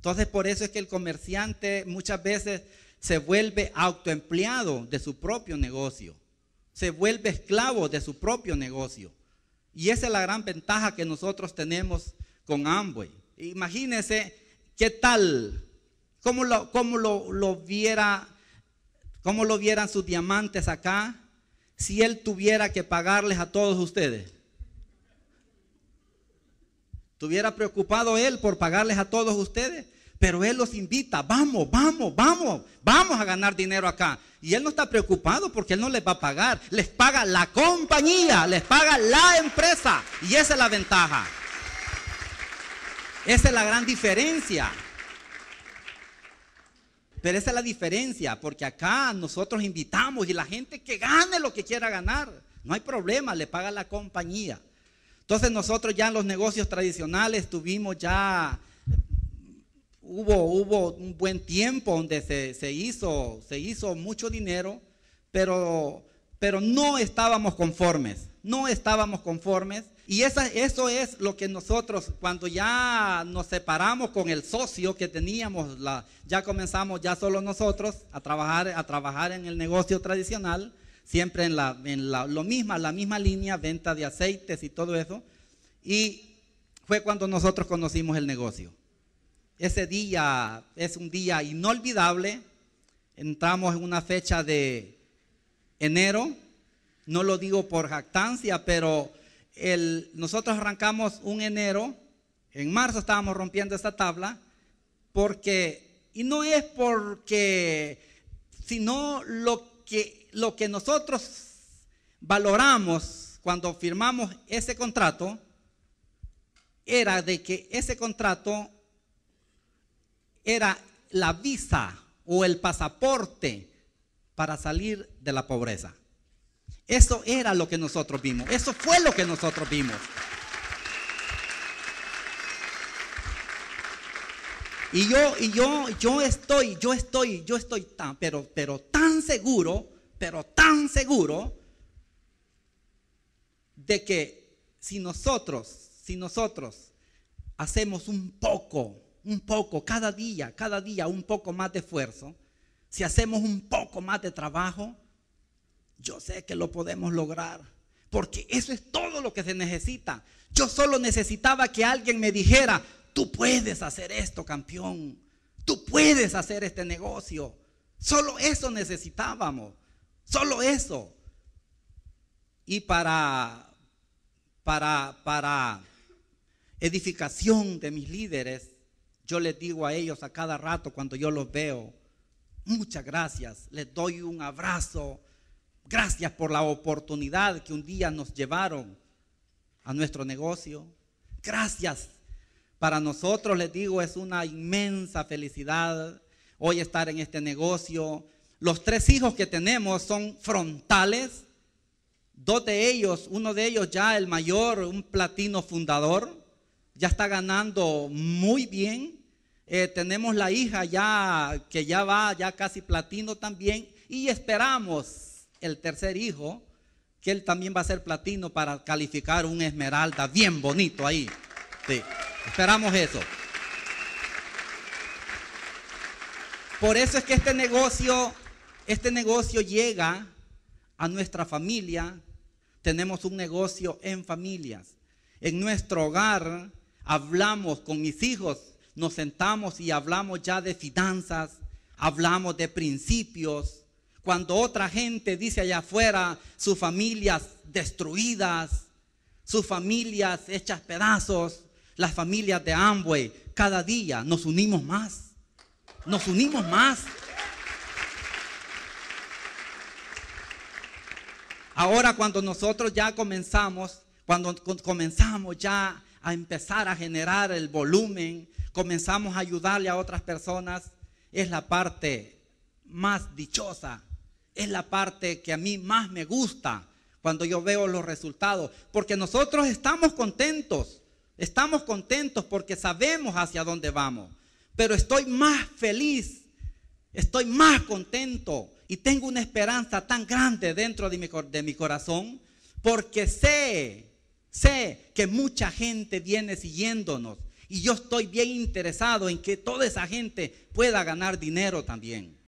Entonces por eso es que el comerciante muchas veces se vuelve autoempleado de su propio negocio, se vuelve esclavo de su propio negocio. Y esa es la gran ventaja que nosotros tenemos con Amway. Imagínense qué tal, cómo lo, lo, viera, cómo lo vieran sus diamantes acá si él tuviera que pagarles a todos ustedes. Tuviera preocupado él por pagarles a todos ustedes, pero él los invita, vamos, vamos, vamos, vamos a ganar dinero acá. Y él no está preocupado porque él no les va a pagar, les paga la compañía, les paga la empresa. Y esa es la ventaja. Esa es la gran diferencia. Pero esa es la diferencia, porque acá nosotros invitamos y la gente que gane lo que quiera ganar, no hay problema, le paga la compañía. Entonces nosotros ya en los negocios tradicionales tuvimos ya, hubo, hubo un buen tiempo donde se, hizo, se hizo mucho dinero, pero, pero no estábamos conformes, no estábamos conformes. Y eso es lo que nosotros, cuando ya nos separamos con el socio que teníamos, ya comenzamos ya solo nosotros a trabajar, a trabajar en el negocio tradicional, siempre en, la, lo misma, la misma línea, venta de aceites y todo eso. Y fue cuando nosotros conocimos el negocio. Ese día es un día inolvidable. Entramos en una fecha de enero. No lo digo por jactancia, pero el, nosotros arrancamos un enero. En marzo estábamos rompiendo esta tabla. Porque, y no es porque, sino lo que lo que nosotros valoramos cuando firmamos ese contrato era de que ese contrato era la visa o el pasaporte para salir de la pobreza. Eso era lo que nosotros vimos, eso fue lo que nosotros vimos. Y yo, y yo, yo estoy, yo estoy, yo estoy tan, pero, pero tan seguro pero tan seguro de que si nosotros, si nosotros hacemos un poco, un poco, cada día, cada día un poco más de esfuerzo, si hacemos un poco más de trabajo, yo sé que lo podemos lograr, porque eso es todo lo que se necesita. Yo solo necesitaba que alguien me dijera, tú puedes hacer esto, campeón, tú puedes hacer este negocio. Solo eso necesitábamos. Solo eso. Y para, para, para edificación de mis líderes, yo les digo a ellos a cada rato cuando yo los veo, muchas gracias, les doy un abrazo, gracias por la oportunidad que un día nos llevaron a nuestro negocio. Gracias. Para nosotros, les digo, es una inmensa felicidad hoy estar en este negocio, los tres hijos que tenemos son frontales. Dos de ellos, uno de ellos ya el mayor, un platino fundador, ya está ganando muy bien. Eh, tenemos la hija ya que ya va, ya casi platino también. Y esperamos el tercer hijo, que él también va a ser platino para calificar un esmeralda bien bonito ahí. esperamos eso. Por eso es que este negocio este negocio llega a nuestra familia, tenemos un negocio en familias. En nuestro hogar hablamos con mis hijos, nos sentamos y hablamos ya de finanzas, hablamos de principios. Cuando otra gente dice allá afuera, sus familias destruidas, sus familias hechas pedazos, las familias de Amway, cada día nos unimos más. Nos unimos más. Ahora cuando nosotros ya comenzamos, cuando comenzamos ya a empezar a generar el volumen, comenzamos a ayudarle a otras personas, es la parte más dichosa, es la parte que a mí más me gusta cuando yo veo los resultados, porque nosotros estamos contentos, estamos contentos porque sabemos hacia dónde vamos, pero estoy más feliz, estoy más contento y tengo una esperanza tan grande dentro de mi, corazón porque sé, sé que mucha gente viene siguiéndonos y yo estoy bien interesado en que toda esa gente pueda ganar dinero también.